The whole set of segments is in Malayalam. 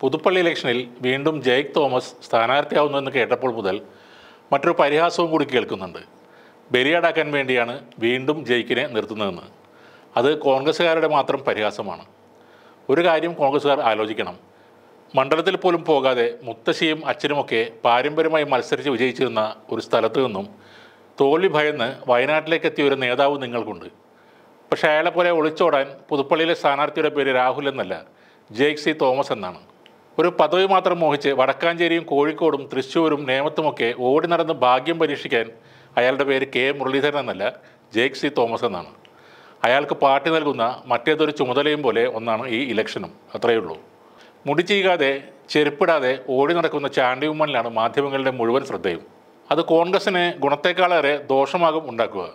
പുതുപ്പള്ളി ഇലക്ഷനിൽ വീണ്ടും ജയക് തോമസ് സ്ഥാനാർത്ഥിയാവുന്നുവെന്ന് കേട്ടപ്പോൾ മുതൽ മറ്റൊരു പരിഹാസവും കൂടി കേൾക്കുന്നുണ്ട് ബലിയാടാക്കാൻ വേണ്ടിയാണ് വീണ്ടും ജയിക്കിനെ നിർത്തുന്നതെന്ന് അത് കോൺഗ്രസ്സുകാരുടെ മാത്രം പരിഹാസമാണ് ഒരു കാര്യം കോൺഗ്രസ്സുകാർ ആലോചിക്കണം മണ്ഡലത്തിൽ പോലും പോകാതെ മുത്തശ്ശിയും അച്ഛനുമൊക്കെ പാരമ്പര്യമായി മത്സരിച്ച് വിജയിച്ചിരുന്ന ഒരു സ്ഥലത്തു നിന്നും തോൽവി ഭയന്ന് വയനാട്ടിലേക്ക് എത്തിയ ഒരു നേതാവ് നിങ്ങൾക്കുണ്ട് പക്ഷേ അയാളെപ്പോലെ ഒളിച്ചോടാൻ പുതുപ്പള്ളിയിലെ സ്ഥാനാർത്ഥിയുടെ പേര് രാഹുൽ എന്നല്ല ജെയ്ക് സി തോമസ് എന്നാണ് ഒരു പദവി മാത്രം മോഹിച്ച് വടക്കാഞ്ചേരിയും കോഴിക്കോടും തൃശ്ശൂരും നേമത്തുമൊക്കെ ഓടി നടന്ന് ഭാഗ്യം പരീക്ഷിക്കാൻ അയാളുടെ പേര് കെ മുരളീധരൻ എന്നല്ല ജേക്ക് സി തോമസ് എന്നാണ് അയാൾക്ക് പാർട്ടി നൽകുന്ന മറ്റേതൊരു ചുമതലയും പോലെ ഒന്നാണ് ഈ ഇലക്ഷനും അത്രയേ ഉള്ളൂ മുടിച്ചീകാതെ ചെരുപ്പിടാതെ ഓടി നടക്കുന്ന ചാണ്ടി ഉമ്മനിലാണ് മാധ്യമങ്ങളുടെ മുഴുവൻ ശ്രദ്ധയും അത് കോൺഗ്രസിന് ഗുണത്തെക്കാളേറെ ദോഷമാകും ഉണ്ടാക്കുക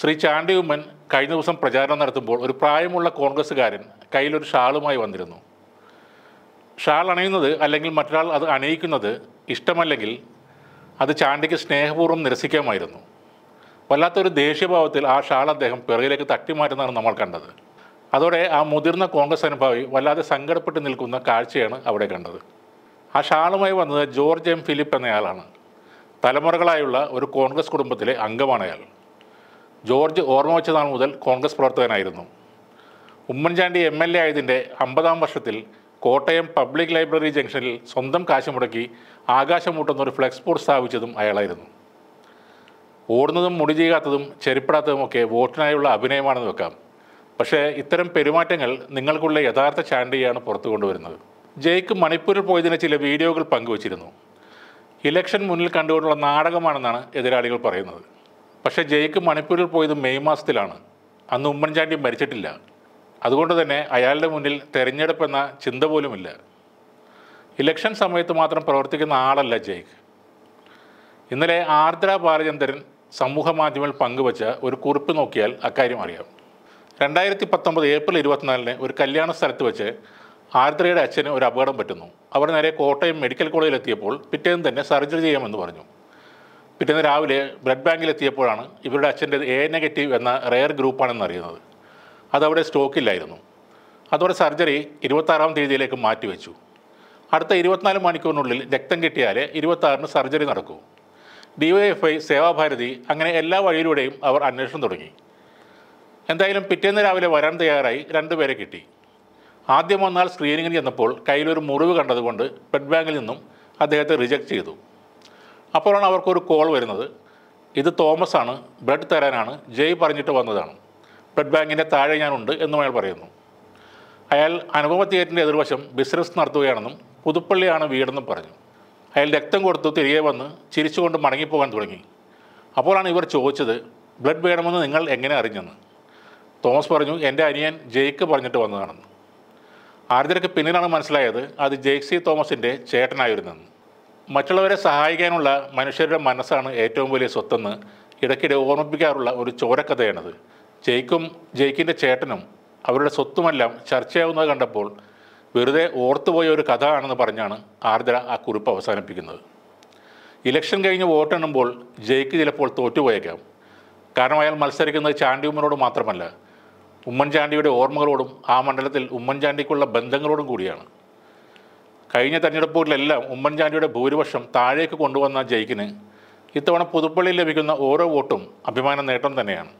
ശ്രീ ചാണ്ടി ഉമ്മൻ കഴിഞ്ഞ ദിവസം പ്രചാരണം നടത്തുമ്പോൾ ഒരു പ്രായമുള്ള കോൺഗ്രസ്സുകാരൻ കയ്യിലൊരു ഷാളുമായി വന്നിരുന്നു ഷാൾ അണയുന്നത് അല്ലെങ്കിൽ മറ്റൊരാൾ അത് അണയിക്കുന്നത് ഇഷ്ടമല്ലെങ്കിൽ അത് ചാണ്ടിക്ക് സ്നേഹപൂർവ്വം നിരസിക്കാമായിരുന്നു വല്ലാത്തൊരു ദേഷ്യഭാവത്തിൽ ആ ഷാൾ അദ്ദേഹം പിറകിലേക്ക് തട്ടിമാറ്റുന്നതാണ് നമ്മൾ കണ്ടത് അതോടെ ആ മുതിർന്ന കോൺഗ്രസ് അനുഭാവി വല്ലാതെ സങ്കടപ്പെട്ട് നിൽക്കുന്ന കാഴ്ചയാണ് അവിടെ കണ്ടത് ആ ഷാളുമായി വന്നത് ജോർജ് എം ഫിലിപ്പ് എന്നയാളാണ് തലമുറകളായുള്ള ഒരു കോൺഗ്രസ് കുടുംബത്തിലെ അംഗമാണ് അയാൾ ജോർജ് ഓർമ്മ വെച്ച നാൾ മുതൽ കോൺഗ്രസ് പ്രവർത്തകനായിരുന്നു ഉമ്മൻചാണ്ടി എം എൽ എ ആയതിൻ്റെ അമ്പതാം വർഷത്തിൽ കോട്ടയം പബ്ലിക് ലൈബ്രറി ജംഗ്ഷനിൽ സ്വന്തം കാശ് മുടക്കി ആകാശം മുട്ടുന്ന ഒരു ഫ്ലെക്സ് ബോർഡ് സ്ഥാപിച്ചതും അയാളായിരുന്നു ഓടുന്നതും മുടി ചെയ്യാത്തതും ചെരുപ്പിടാത്തതുമൊക്കെ വോട്ടിനായുള്ള അഭിനയമാണെന്ന് വെക്കാം പക്ഷേ ഇത്തരം പെരുമാറ്റങ്ങൾ നിങ്ങൾക്കുള്ള യഥാർത്ഥ ചാണ്ടിയാണ് പുറത്തു കൊണ്ടുവരുന്നത് ജയ്ക്ക് മണിപ്പൂരിൽ പോയതിനെ ചില വീഡിയോകൾ പങ്കുവച്ചിരുന്നു ഇലക്ഷൻ മുന്നിൽ കണ്ടുകൊണ്ടുള്ള നാടകമാണെന്നാണ് എതിരാളികൾ പറയുന്നത് പക്ഷേ ജയ്ക്ക് മണിപ്പൂരിൽ പോയത് മെയ് മാസത്തിലാണ് അന്ന് ഉമ്മൻചാണ്ടി മരിച്ചിട്ടില്ല അതുകൊണ്ട് തന്നെ അയാളുടെ മുന്നിൽ എന്ന ചിന്ത പോലുമില്ല ഇലക്ഷൻ സമയത്ത് മാത്രം പ്രവർത്തിക്കുന്ന ആളല്ല ജയ്ക്ക് ഇന്നലെ ആർദ്ര ബാലചന്ദ്രൻ സമൂഹ മാധ്യമങ്ങൾ പങ്കുവച്ച ഒരു കുറിപ്പ് നോക്കിയാൽ അക്കാര്യം അറിയാം രണ്ടായിരത്തി പത്തൊമ്പത് ഏപ്രിൽ ഇരുപത്തിനാലിന് ഒരു കല്യാണ സ്ഥലത്ത് വെച്ച് ആർദ്രയുടെ അച്ഛന് ഒരു അപകടം പറ്റുന്നു അവർ നേരെ കോട്ടയം മെഡിക്കൽ കോളേജിലെത്തിയപ്പോൾ പിറ്റേന്ന് തന്നെ സർജറി ചെയ്യാമെന്ന് പറഞ്ഞു പിറ്റേന്ന് രാവിലെ ബ്ലഡ് ബാങ്കിലെത്തിയപ്പോഴാണ് ഇവരുടെ അച്ഛൻ്റെ എ നെഗറ്റീവ് എന്ന റെയർ ഗ്രൂപ്പാണെന്ന് അറിയുന്നത് അതവിടെ സ്റ്റോക്കില്ലായിരുന്നു അതോടെ സർജറി ഇരുപത്താറാം തീയതിയിലേക്ക് മാറ്റിവെച്ചു അടുത്ത ഇരുപത്തിനാല് മണിക്കൂറിനുള്ളിൽ രക്തം കിട്ടിയാലേ ഇരുപത്താറിന് സർജറി നടക്കൂ ഡിവൈഎഫ്ഐ സേവാഭാരതി അങ്ങനെ എല്ലാ വഴിയിലൂടെയും അവർ അന്വേഷണം തുടങ്ങി എന്തായാലും പിറ്റേന്ന് രാവിലെ വരാൻ തയ്യാറായി രണ്ടുപേരെ കിട്ടി ആദ്യം വന്നാൽ സ്ക്രീനിങ്ങിന് ചെന്നപ്പോൾ കയ്യിലൊരു മുറിവ് കണ്ടതുകൊണ്ട് പെഡ് ബാങ്കിൽ നിന്നും അദ്ദേഹത്തെ റിജക്റ്റ് ചെയ്തു അപ്പോഴാണ് അവർക്കൊരു കോൾ വരുന്നത് ഇത് തോമസ് ആണ് ബ്ലഡ് തരാനാണ് ജയ് പറഞ്ഞിട്ട് വന്നതാണ് ബ്ലഡ് ബാങ്കിൻ്റെ താഴെ ഞാനുണ്ട് എന്നും അയാൾ പറയുന്നു അയാൾ അനുഭവ തിയേറ്ററിൻ്റെ എതിർവശം ബിസിനസ് നടത്തുകയാണെന്നും പുതുപ്പള്ളിയാണ് വീടെന്നും പറഞ്ഞു അയാൾ രക്തം കൊടുത്തു തിരികെ വന്ന് ചിരിച്ചുകൊണ്ട് മടങ്ങിപ്പോകാൻ തുടങ്ങി അപ്പോഴാണ് ഇവർ ചോദിച്ചത് ബ്ലഡ് വേണമെന്ന് നിങ്ങൾ എങ്ങനെ അറിഞ്ഞെന്ന് തോമസ് പറഞ്ഞു എൻ്റെ അനിയൻ ജെയ്ക്ക് പറഞ്ഞിട്ട് വന്നതാണെന്ന് ആർദ്രയ്ക്ക് പിന്നിലാണ് മനസ്സിലായത് അത് സി തോമസിൻ്റെ ചേട്ടനായിരുന്നെന്ന് മറ്റുള്ളവരെ സഹായിക്കാനുള്ള മനുഷ്യരുടെ മനസ്സാണ് ഏറ്റവും വലിയ സ്വത്തെന്ന് ഇടയ്ക്കിടെ ഓർമ്മിപ്പിക്കാറുള്ള ഒരു ചോരക്കഥയാണത് ജയ്ക്കും ജയ്ക്കിൻ്റെ ചേട്ടനും അവരുടെ സ്വത്തുമെല്ലാം ചർച്ചയാവുന്നത് കണ്ടപ്പോൾ വെറുതെ ഓർത്തുപോയ ഒരു കഥ ആണെന്ന് പറഞ്ഞാണ് ആർദ്ര ആ കുറിപ്പ് അവസാനിപ്പിക്കുന്നത് ഇലക്ഷൻ കഴിഞ്ഞ് വോട്ടെണ്ണുമ്പോൾ ജയ്ക്ക് ചിലപ്പോൾ തോറ്റുപോയേക്കാം കാരണം അയാൾ മത്സരിക്കുന്നത് ഉമ്മനോട് മാത്രമല്ല ഉമ്മൻചാണ്ടിയുടെ ഓർമ്മകളോടും ആ മണ്ഡലത്തിൽ ഉമ്മൻചാണ്ടിക്കുള്ള ബന്ധങ്ങളോടും കൂടിയാണ് കഴിഞ്ഞ തെരഞ്ഞെടുപ്പുകളിലെല്ലാം ഉമ്മൻചാണ്ടിയുടെ ഭൂരിപക്ഷം താഴേക്ക് കൊണ്ടുവന്ന ജയ്ക്കിന് ഇത്തവണ പുതുപ്പള്ളിയിൽ ലഭിക്കുന്ന ഓരോ വോട്ടും അഭിമാന നേട്ടം തന്നെയാണ്